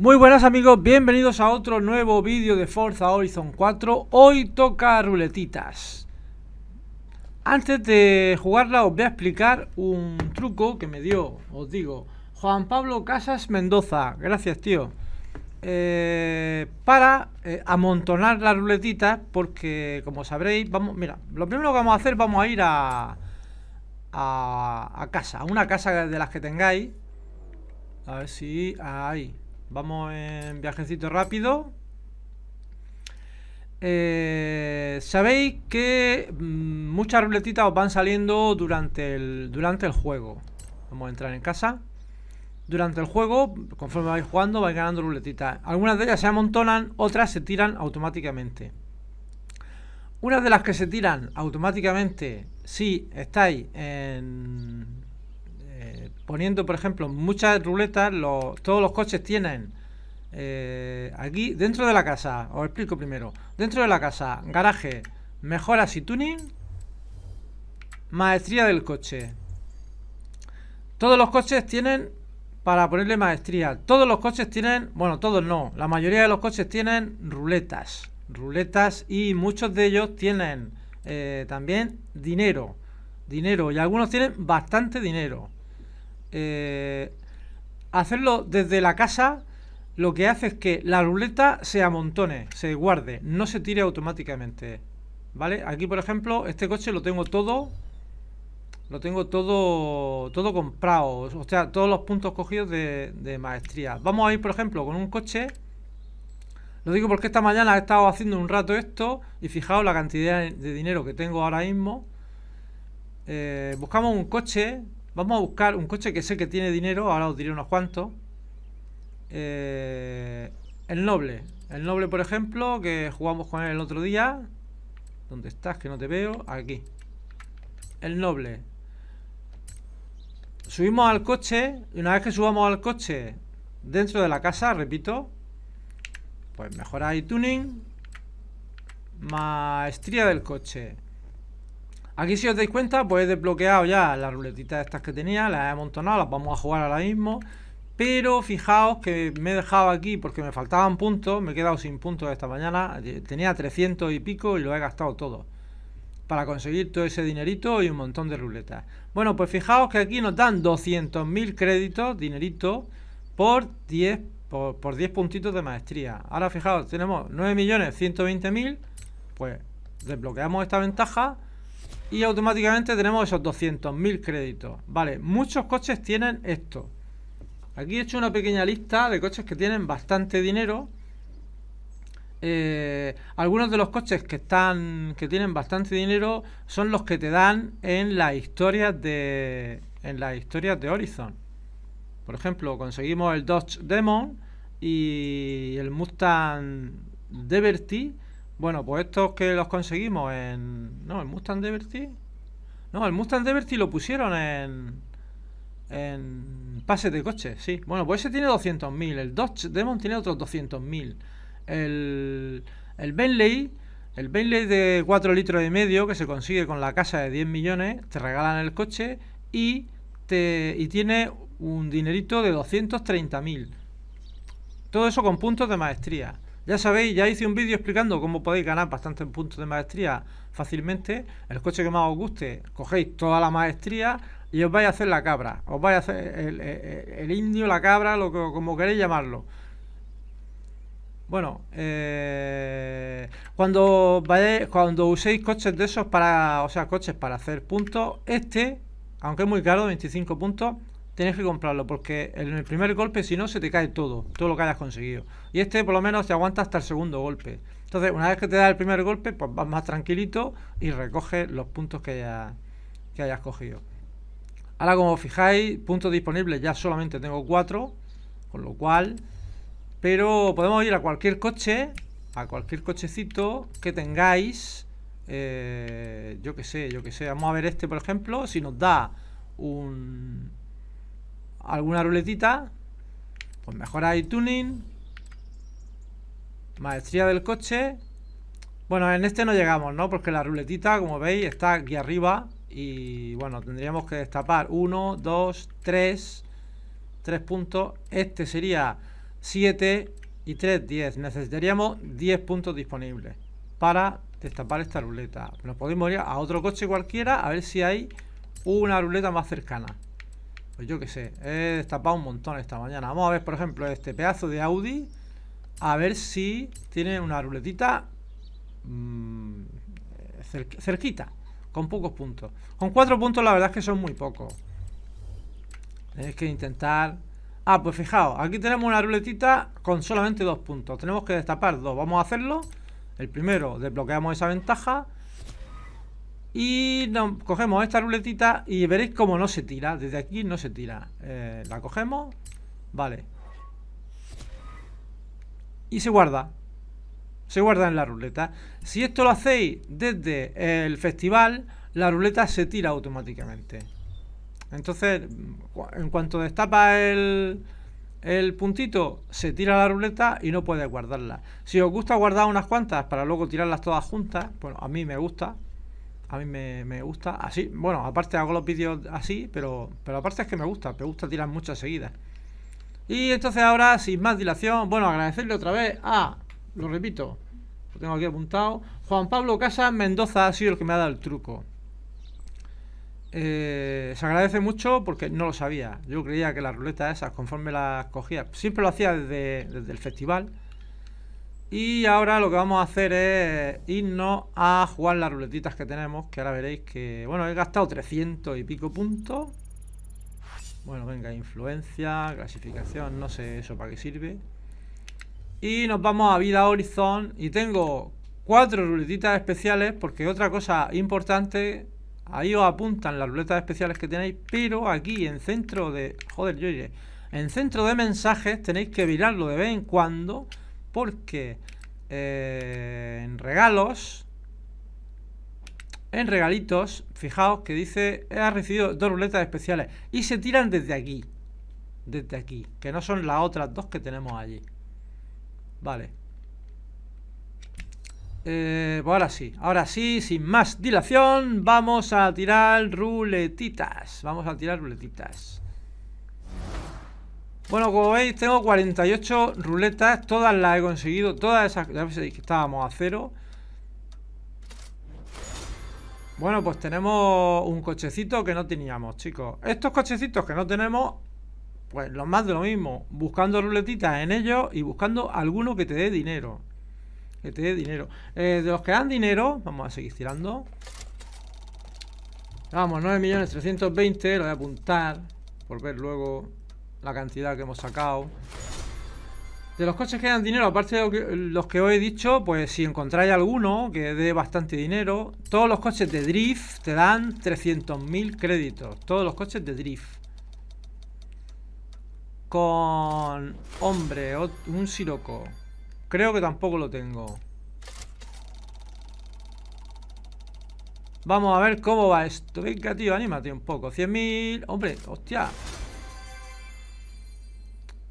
Muy buenas amigos, bienvenidos a otro nuevo vídeo de Forza Horizon 4 Hoy toca ruletitas Antes de jugarla os voy a explicar un truco que me dio, os digo Juan Pablo Casas Mendoza, gracias tío eh, Para eh, amontonar las ruletitas porque como sabréis, vamos, mira, lo primero que vamos a hacer vamos a ir a, a, a casa, a una casa de las que tengáis a ver si... ahí Vamos en viajecito rápido. Eh, sabéis que mm, muchas ruletitas os van saliendo durante el, durante el juego. Vamos a entrar en casa. Durante el juego, conforme vais jugando, vais ganando ruletitas. Algunas de ellas se amontonan, otras se tiran automáticamente. Una de las que se tiran automáticamente, si estáis en poniendo, por ejemplo, muchas ruletas, todos los coches tienen eh, aquí, dentro de la casa, os explico primero, dentro de la casa, garaje, mejoras y tuning, maestría del coche. Todos los coches tienen para ponerle maestría. Todos los coches tienen, bueno, todos no, la mayoría de los coches tienen ruletas, ruletas y muchos de ellos tienen eh, también dinero, dinero y algunos tienen bastante dinero. Eh, hacerlo desde la casa lo que hace es que la ruleta se amontone, se guarde, no se tire automáticamente. ¿Vale? Aquí, por ejemplo, este coche lo tengo todo. Lo tengo todo, todo comprado. O sea, todos los puntos cogidos de, maestría. Vamos a ir, por ejemplo, con un coche. Lo digo porque esta mañana he estado haciendo un rato esto. Y fijaos la cantidad de dinero que tengo ahora mismo. Eh, buscamos un coche Vamos a buscar un coche que sé que tiene dinero, ahora os diré unos cuantos. Eh, el noble. El noble, por ejemplo, que jugamos con él el otro día. ¿Dónde estás? Que no te veo. Aquí. El noble. Subimos al coche. Y una vez que subamos al coche dentro de la casa, repito, pues mejor y tuning. Maestría del coche. Aquí si os dais cuenta pues he desbloqueado ya las ruletitas estas que tenía, las he amontonado, las vamos a jugar ahora mismo. Pero fijaos que me he dejado aquí porque me faltaban puntos, me he quedado sin puntos esta mañana, eh, tenía 300 y pico y lo he gastado todo. Para conseguir todo ese dinerito y un montón de ruletas. Bueno, pues fijaos que aquí nos dan 200.000 créditos, dinerito, por 10, por, por 10 puntitos de maestría. Ahora fijaos, tenemos 9.120.000, pues desbloqueamos esta ventaja y automáticamente tenemos esos 200.000 créditos. Vale, muchos coches tienen esto. Aquí he hecho una pequeña lista de coches que tienen bastante dinero. Eh, algunos de los coches que están que tienen bastante dinero son los que te dan en las historias de en las historias de Horizon. Por ejemplo, conseguimos el Dodge Demon y el Mustang Deverti. Bueno, pues estos que los conseguimos en... No, el Mustang Deverty. No, el Mustang Deverty lo pusieron en... En pases de coche, sí. Bueno, pues ese tiene 200.000. El Dodge Demon tiene otros 200.000. El, el Bentley... El Bentley de 4 litros y medio que se consigue con la casa de 10 millones, te regalan el coche y, te, y tiene un dinerito de 230.000. Todo eso con puntos de maestría. Ya sabéis, ya hice un vídeo explicando cómo podéis ganar bastantes puntos de maestría fácilmente. El coche que más os guste, cogéis toda la maestría y os vais a hacer la cabra. Os vais a hacer el, indio, la cabra, lo que, como queréis llamarlo. Bueno, eh, cuando cuando uséis coches de esos para, o sea, coches para hacer puntos, este, aunque es muy caro, 25 puntos, Tienes que comprarlo porque en el primer golpe, si no, se te cae todo, todo lo que hayas conseguido. Y este, por lo menos, te aguanta hasta el segundo golpe. Entonces, una vez que te da el primer golpe, pues vas más tranquilito y recoge los puntos que, hayas cogido. Ahora, como fijáis, puntos disponibles ya solamente tengo cuatro, con lo cual... Pero podemos ir a cualquier coche, a cualquier cochecito que tengáis... Eh, yo que sé, yo que sé. Vamos a ver este, por ejemplo. Si nos da un, alguna ruletita. Pues mejor hay tuning. Maestría del coche. Bueno, en este no llegamos, ¿no? Porque la ruletita, como veis, está aquí arriba. Y bueno, tendríamos que destapar 1, 2, 3. 3 puntos. Este sería 7 y 3, 10. Necesitaríamos 10 puntos disponibles para destapar esta ruleta. Nos podemos ir a otro coche cualquiera a ver si hay una ruleta más cercana. Pues yo qué sé, he destapado un montón esta mañana. Vamos a ver, por ejemplo, este pedazo de Audi. A ver si tiene una ruletita mm, cerquita, con pocos puntos. Con cuatro puntos la verdad es que son muy pocos. Tenéis que intentar... Ah, pues fijaos, aquí tenemos una ruletita con solamente dos puntos. Tenemos que destapar dos. Vamos a hacerlo. El primero, desbloqueamos esa ventaja. Y cogemos esta ruletita y veréis cómo no se tira. Desde aquí no se tira. Eh, la cogemos. Vale. Y se guarda. Se guarda en la ruleta. Si esto lo hacéis desde el festival, la ruleta se tira automáticamente. Entonces, en cuanto destapa el, el puntito, se tira la ruleta y no puede guardarla. Si os gusta guardar unas cuantas para luego tirarlas todas juntas, bueno, a mí me gusta, a mí me, gusta así. Bueno, aparte hago los vídeos así, pero, pero aparte es que me gusta. Me gusta tirar muchas seguidas. Y entonces ahora, sin más dilación, bueno, agradecerle otra vez a, lo repito, lo tengo aquí apuntado, Juan Pablo Casas Mendoza ha sido el que me ha dado el truco. Eh, se agradece mucho porque no lo sabía. Yo creía que las ruletas esas, conforme las cogía, siempre lo hacía desde, desde el festival, y ahora lo que vamos a hacer es irnos a jugar las ruletitas que tenemos, que ahora veréis que... Bueno, he gastado 300 y pico puntos. Bueno, venga, influencia, clasificación, no sé eso para qué sirve. Y nos vamos a vida horizon y tengo cuatro ruletitas especiales porque otra cosa importante, ahí os apuntan las ruletas especiales que tenéis, pero aquí en centro de... Joder, yo oye, en centro de mensajes tenéis que virarlo de vez en cuando porque eh, en regalos, en regalitos, fijaos que dice, ha recibido dos ruletas especiales. Y se tiran desde aquí. Desde aquí. Que no son las otras dos que tenemos allí. Vale. Eh, pues ahora sí, ahora sí, sin más dilación, vamos a tirar ruletitas. Vamos a tirar ruletitas. Bueno, como veis, tengo 48 ruletas. Todas las he conseguido. Todas esas. Ya veis que estábamos a cero. Bueno, pues tenemos un cochecito que no teníamos, chicos. Estos cochecitos que no tenemos, pues lo más de lo mismo. Buscando ruletitas en ellos y buscando alguno que te dé dinero. Que te dé dinero. Eh, de los que dan dinero, vamos a seguir tirando. Vamos, 9.320, lo voy a apuntar por ver luego la cantidad que hemos sacado. De los coches que dan dinero, aparte de los que os he dicho, pues si encontráis alguno que dé bastante dinero, todos los coches de drift te dan 300.000 créditos. Todos los coches de drift. Con... Hombre, un siroco. Creo que tampoco lo tengo. Vamos a ver cómo va esto. Venga, tío, anímate un poco. 100.000... Hombre, hostia.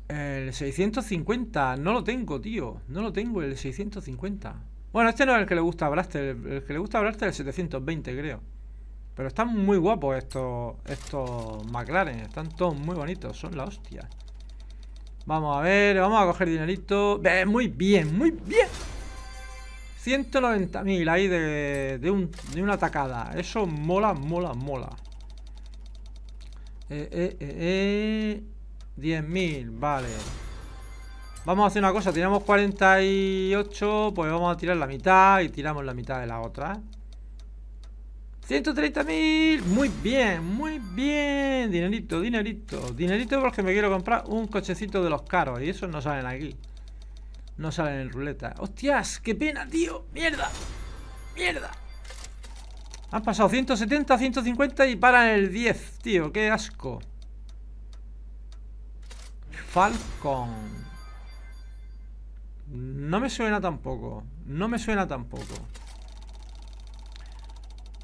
El 650, no lo tengo, tío. No lo tengo, el 650. Bueno, este no es el que le gusta a Blaster. El, que le gusta a Blaster es el 720, creo. Pero están muy guapos estos, estos McLaren. Están todos muy bonitos. Son la hostia. Vamos a ver, vamos a coger dinerito. ve, muy bien, muy bien. 190.000 ahí de, de, un, de, una atacada. Eso mola, mola, mola. Eh, eh, eh, eh. 10.000, vale Vamos a hacer una cosa, tiramos 48 Pues vamos a tirar la mitad Y tiramos la mitad de la otra 130.000 Muy bien, muy bien Dinerito, dinerito Dinerito porque me quiero comprar un cochecito de los caros Y esos no salen aquí No salen en ruleta ¡Hostias! ¡Qué pena, tío! ¡Mierda! ¡Mierda! Han pasado 170, 150 y paran el 10, tío, qué asco Falcon. No me suena tampoco. No me suena tampoco.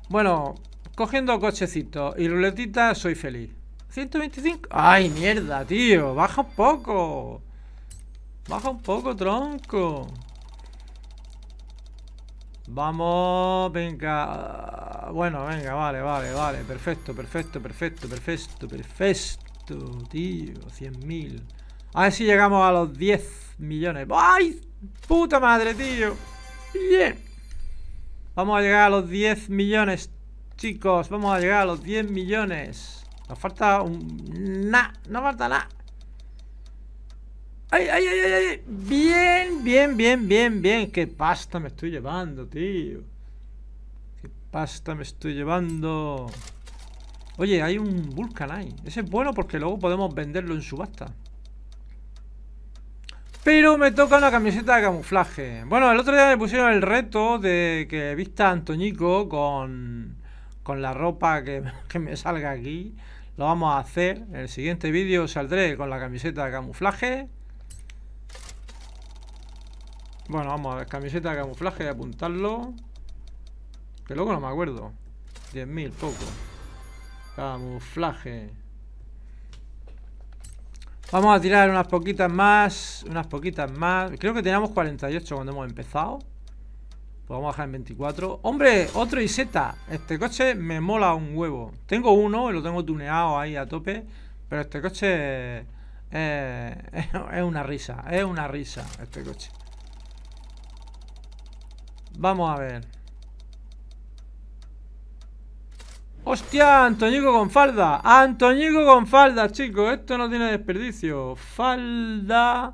Bueno, cogiendo cochecitos y ruletita, soy feliz. 125. ¡Ay, mierda, tío! Baja un poco. Baja un poco, tronco. Vamos, venga. Bueno, venga, vale, vale, vale. Perfecto, perfecto, perfecto, perfecto, perfecto, tío. 100.000. A ver si llegamos a los 10 millones. ¡Ay! ¡Puta madre, tío! ¡Bien! Vamos a llegar a los 10 millones, chicos. Vamos a llegar a los 10 millones. Nos falta un... Nah, no falta nada. ¡Ay, ay, ay, ay! Bien, bien, bien, bien, bien. ¡Qué pasta me estoy llevando, tío! ¡Qué pasta me estoy llevando! Oye, hay un ahí. Ese es bueno porque luego podemos venderlo en subasta. Pero me toca una camiseta de camuflaje. Bueno, el otro día me pusieron el reto de que vista Antoñico con, la ropa que, me salga aquí. Lo vamos a hacer. En el siguiente vídeo saldré con la camiseta de camuflaje. Bueno, vamos a ver, camiseta de camuflaje, apuntarlo. Que luego no me acuerdo. 10.000, poco. Camuflaje. Vamos a tirar unas poquitas más. Unas poquitas más. Creo que teníamos 48 cuando hemos empezado. Pues vamos a bajar en 24. ¡Hombre! ¡Otro Iseta! Este coche me mola un huevo. Tengo uno y lo tengo tuneado ahí a tope. Pero este coche eh, es una risa. Es una risa este coche. Vamos a ver. ¡Hostia! Antoñico con falda. Antoñico con falda, chicos. Esto no tiene desperdicio. Falda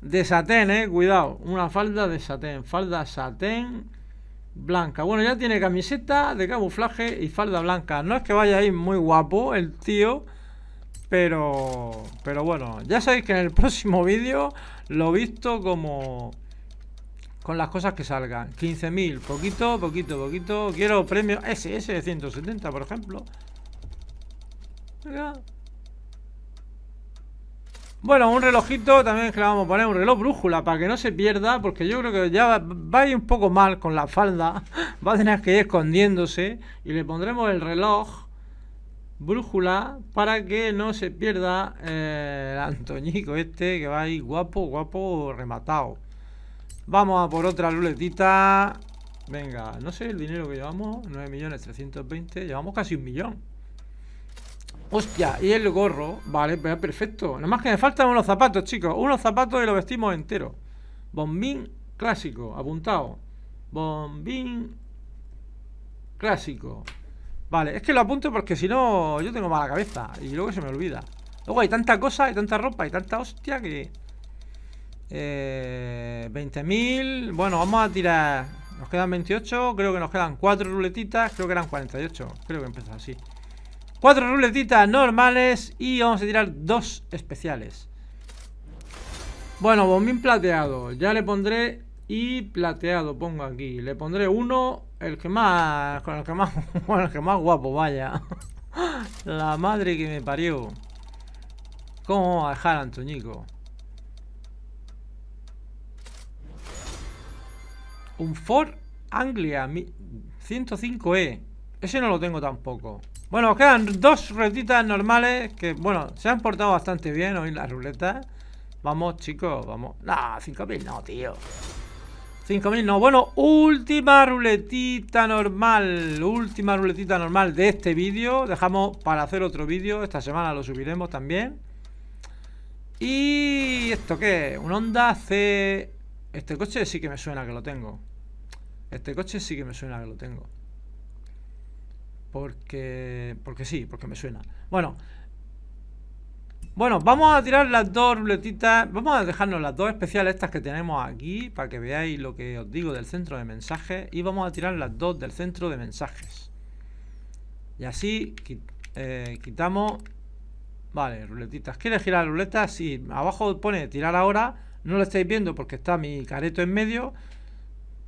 de satén, eh. Cuidado. Una falda de satén. Falda satén blanca. Bueno, ya tiene camiseta de camuflaje y falda blanca. No es que vaya ir muy guapo el tío. Pero, pero bueno, ya sabéis que en el próximo vídeo lo visto como con las cosas que salgan. 15.000, poquito, poquito, poquito. Quiero premio SS de 170, por ejemplo. Bueno, un relojito también que le vamos a poner, un reloj brújula, para que no se pierda, porque yo creo que ya va a ir un poco mal con la falda. Va a tener que ir escondiéndose y le pondremos el reloj brújula para que no se pierda eh, el antoñico este que va a ir guapo, guapo, rematado. Vamos a por otra luletita Venga, no sé el dinero que llevamos. 9.320. Llevamos casi un millón. Hostia, y el gorro. Vale, pues, perfecto. Nada más que me faltan unos zapatos, chicos. Unos zapatos y los vestimos entero. Bombín clásico, apuntado. Bombín clásico. Vale, es que lo apunto porque si no yo tengo mala cabeza y luego se me olvida. Luego hay tanta cosa, hay tanta ropa, y tanta hostia que... 20.000. Eh, bueno, vamos a tirar. Nos quedan 28. Creo que nos quedan 4 ruletitas. Creo que eran 48. Creo que empezó así. 4 ruletitas normales. Y vamos a tirar 2 especiales. Bueno, bombín plateado. Ya le pondré. Y plateado pongo aquí. Le pondré uno. El que más. Con el que más. Bueno, el que más guapo, vaya. La madre que me parió. ¿Cómo vamos a dejar Antoñico? Un Ford Anglia 105E. Ese no lo tengo tampoco. Bueno, quedan dos ruletitas normales que, bueno, se han portado bastante bien hoy las ruletas. Vamos, chicos, vamos. Nah, 5.000 no, tío. 5.000 no. Bueno, última ruletita normal. Última ruletita normal de este vídeo. Dejamos para hacer otro vídeo. Esta semana lo subiremos también. ¿Y esto qué? Un Honda C... Este coche sí que me suena que lo tengo. Este coche sí que me suena que lo tengo. Porque, porque sí, porque me suena. Bueno. Bueno, vamos a tirar las dos ruletitas. Vamos a dejarnos las dos especiales estas que tenemos aquí para que veáis lo que os digo del centro de mensajes. Y vamos a tirar las dos del centro de mensajes. Y así eh, quitamos... Vale, ruletitas. ¿Quieres girar ruletas Si abajo pone tirar ahora. No lo estáis viendo porque está mi careto en medio.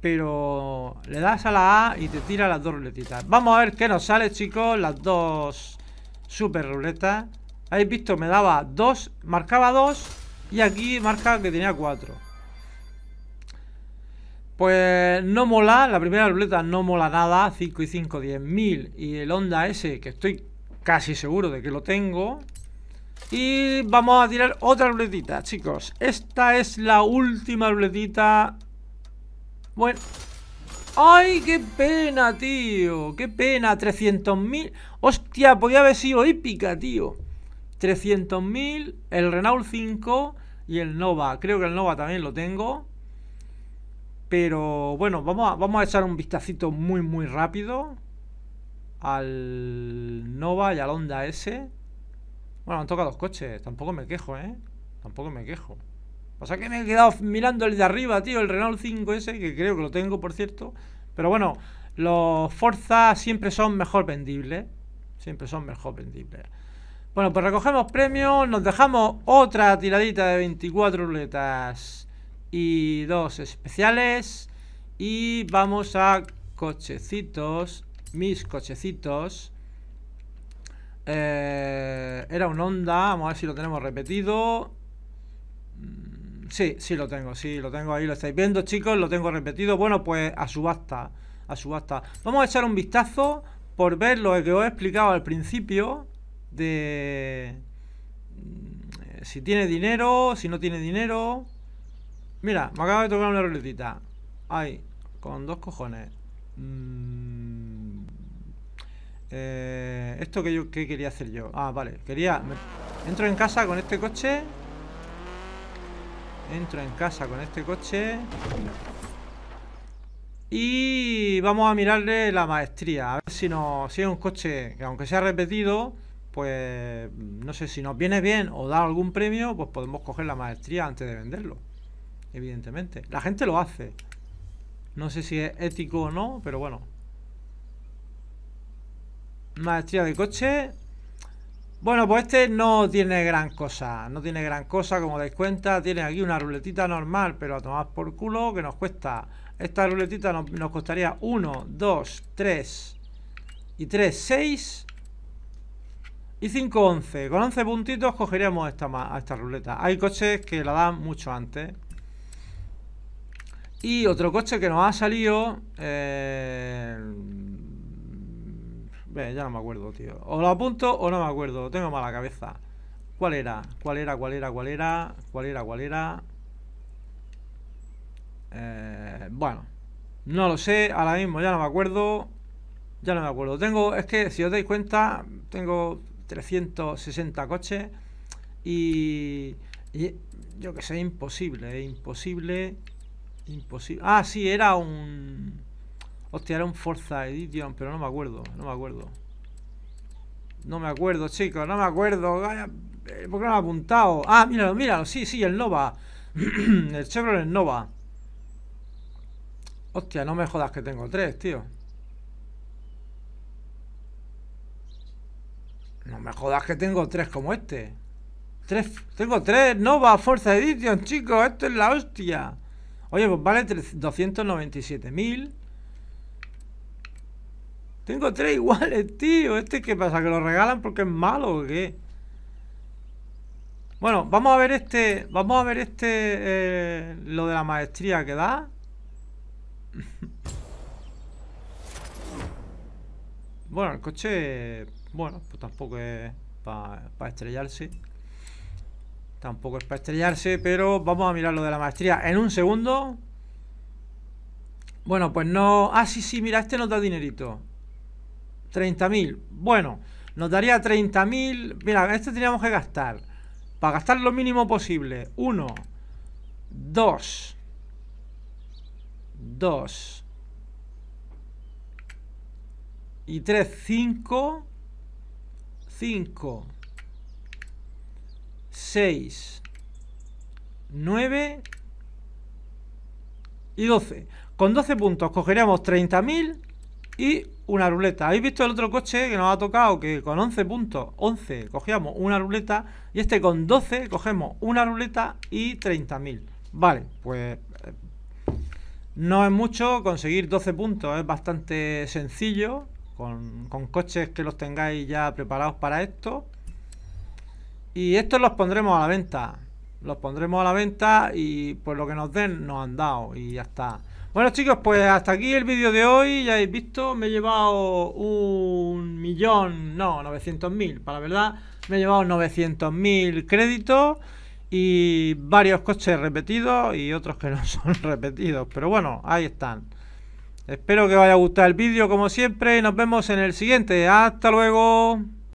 Pero le das a la A y te tira las dos ruletitas. Vamos a ver qué nos sale, chicos. Las dos super ruletas. Habéis visto, me daba dos, marcaba dos. Y aquí marca que tenía cuatro. Pues no mola, la primera ruleta no mola nada, 5 y 5, 10.000 y el Honda S, que estoy casi seguro de que lo tengo. Y vamos a tirar otra ruletita, chicos. Esta es la última ruletita bueno. ¡Ay, qué pena, tío! ¡Qué pena! 300.000. ¡Hostia! Podía haber sido épica, tío. 300.000, el Renault 5 y el Nova. Creo que el Nova también lo tengo. Pero bueno, vamos a, vamos a echar un vistacito muy, muy rápido al Nova y al Honda S. Bueno, han tocado los coches. Tampoco me quejo, ¿eh? Tampoco me quejo. O sea, que me he quedado mirando el de arriba, tío, el Renault 5S, que creo que lo tengo, por cierto. Pero bueno, los Forza siempre son mejor vendibles. Siempre son mejor vendibles. Bueno, pues recogemos premios, nos dejamos otra tiradita de 24 ruletas y dos especiales. Y vamos a cochecitos, mis cochecitos. Eh, era un Honda, vamos a ver si lo tenemos repetido. Sí, sí lo tengo, sí, lo tengo ahí, lo estáis viendo, chicos, lo tengo repetido. Bueno, pues a subasta, a subasta. Vamos a echar un vistazo por ver lo que os he explicado al principio de mm, si tiene dinero, si no tiene dinero. Mira, me acaba de tocar una ruletita. Ahí, con dos cojones. Mm, eh, esto que yo quería hacer yo. Ah, vale, quería... entro en casa con este coche Entro en casa con este coche. Y vamos a mirarle la maestría. A ver si, no si es un coche que aunque sea repetido, pues no sé si nos viene bien o da algún premio, pues podemos coger la maestría antes de venderlo. Evidentemente. La gente lo hace. No sé si es ético o no, pero bueno. Maestría de coche. Bueno, pues este no tiene gran cosa, no tiene gran cosa, como dais cuenta, tiene aquí una ruletita normal, pero a tomar por culo, que nos cuesta, esta ruletita nos, costaría 1, 2, 3 y 3, 6 y 5, 11. Con 11 puntitos cogeríamos esta, a esta ruleta. Hay coches que la dan mucho antes. Y otro coche que nos ha salido... Eh, Ve, ya no me acuerdo, tío. O lo apunto o no me acuerdo. Tengo mala cabeza. ¿Cuál era? ¿Cuál era? ¿Cuál era? ¿Cuál era? ¿Cuál era? ¿Cuál era? Eh, bueno. No lo sé. Ahora mismo ya no me acuerdo. Ya no me acuerdo. Tengo, es que si os dais cuenta, tengo 360 coches. Y, yo que sé, imposible. imposible. Imposible. Ah, sí, era un... Hostia, era un Forza Edition, pero no me acuerdo, no me acuerdo. No me acuerdo, chicos, no me acuerdo. Eh, ¿Por qué no lo ha apuntado? Ah, míralo, míralo, sí, sí, el Nova. el Chevrolet Nova. Hostia, no me jodas que tengo tres, tío. No me jodas que tengo tres como este. Tres, tengo tres Nova Forza Edition, chicos. Esto es la hostia. Oye, pues vale 297.000. Tengo tres iguales, tío. ¿Este qué pasa? ¿Que lo regalan porque es malo o qué? Bueno, vamos a ver este... Vamos a ver este... Eh, lo de la maestría que da. bueno, el coche... Bueno, pues tampoco es para estrellarse. Tampoco es para estrellarse, pero vamos a mirar lo de la maestría en un segundo. Bueno, pues no... Ah, sí, sí, mira, este nos da dinerito. 30.000. Bueno, nos daría 30.000. Mira, este teníamos que gastar. Para gastar lo mínimo posible. 1, 2, 2 y 3, 5, 5, 6, 9 y 12. Con 12 puntos cogeríamos 30.000 y una ruleta. ¿Habéis visto el otro coche que nos ha tocado? Que con 11 puntos, 11, cogíamos una ruleta. Y este con 12 cogemos una ruleta y 30.000. Vale, pues eh, no es mucho conseguir 12 puntos. Es bastante sencillo con, con coches que los tengáis ya preparados para esto. Y estos los pondremos a la venta. Los pondremos a la venta y pues lo que nos den nos han dado y ya está. Bueno chicos, pues hasta aquí el vídeo de hoy, ya habéis visto, me he llevado un millón, no, 900.000. mil, para la verdad, me he llevado 900.000 mil créditos y varios coches repetidos y otros que no son repetidos, pero bueno, ahí están. Espero que os haya gustado el vídeo como siempre y nos vemos en el siguiente, hasta luego.